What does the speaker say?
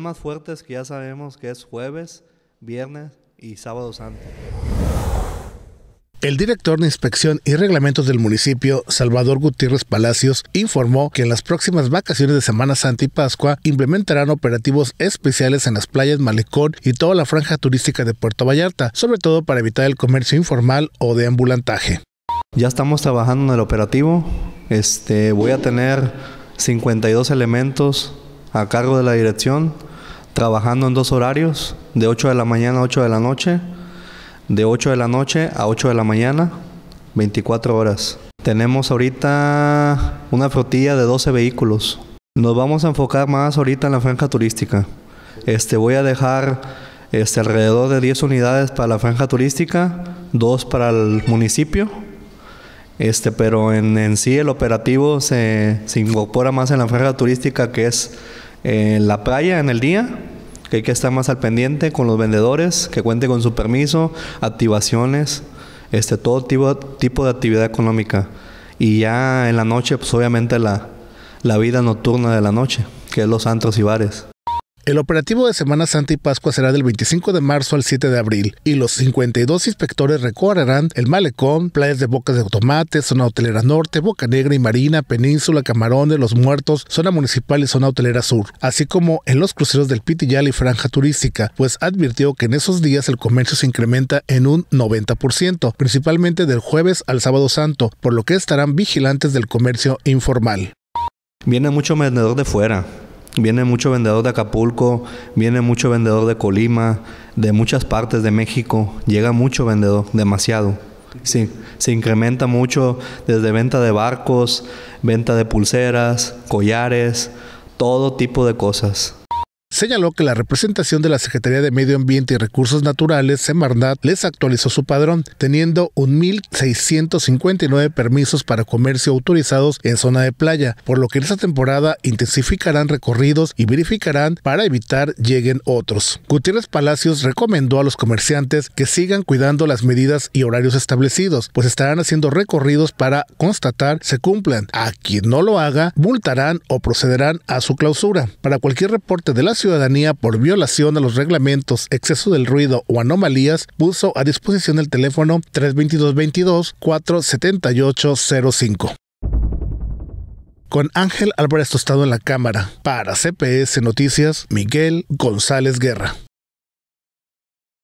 más fuertes que ya sabemos que es jueves, viernes y sábado santo. El director de Inspección y Reglamentos del municipio, Salvador Gutiérrez Palacios, informó que en las próximas vacaciones de Semana Santa y Pascua implementarán operativos especiales en las playas Malecón y toda la franja turística de Puerto Vallarta, sobre todo para evitar el comercio informal o de ambulantaje. Ya estamos trabajando en el operativo. Este, voy a tener 52 elementos a cargo de la dirección trabajando en dos horarios, de 8 de la mañana a 8 de la noche, de 8 de la noche a 8 de la mañana, 24 horas. Tenemos ahorita una flotilla de 12 vehículos. Nos vamos a enfocar más ahorita en la franja turística. Este, voy a dejar este, alrededor de 10 unidades para la franja turística, ...dos para el municipio, este, pero en, en sí el operativo se, se incorpora más en la franja turística que es en la playa en el día, que hay que estar más al pendiente con los vendedores, que cuente con su permiso, activaciones, este, todo tipo, de actividad económica. Y ya en la noche, pues obviamente la, vida nocturna de la noche, que es los antros y bares. El operativo de Semana Santa y Pascua será del 25 de marzo al 7 de abril y los 52 inspectores recorrerán el malecón, playas de Bocas de Tomate, zona hotelera norte, Boca Negra y Marina, Península, Camarones, Los Muertos, zona municipal y zona hotelera sur, así como en los cruceros del Pitillal y Franja Turística, pues advirtió que en esos días el comercio se incrementa en un 90%, principalmente del jueves al sábado santo, por lo que estarán vigilantes del comercio informal. Viene mucho vendedor de fuera, Viene mucho vendedor de Acapulco, viene mucho vendedor de Colima, de muchas partes de México. Llega mucho vendedor, demasiado. Sí, se incrementa mucho desde venta de barcos, venta de pulseras, collares, todo tipo de cosas señaló que la representación de la Secretaría de Medio Ambiente y Recursos Naturales, Semarnat, les actualizó su padrón, teniendo 1.659 permisos para comercio autorizados en zona de playa, por lo que en esta temporada intensificarán recorridos y verificarán para evitar lleguen otros. Gutiérrez Palacios recomendó a los comerciantes que sigan cuidando las medidas y horarios establecidos, pues estarán haciendo recorridos para constatar se cumplan. A quien no lo haga, multarán o procederán a su clausura. Para cualquier reporte de las ciudadanía por violación a los reglamentos, exceso del ruido o anomalías puso a disposición el teléfono 322 47805 con Ángel Álvarez Tostado en la Cámara. Para CPS Noticias, Miguel González Guerra.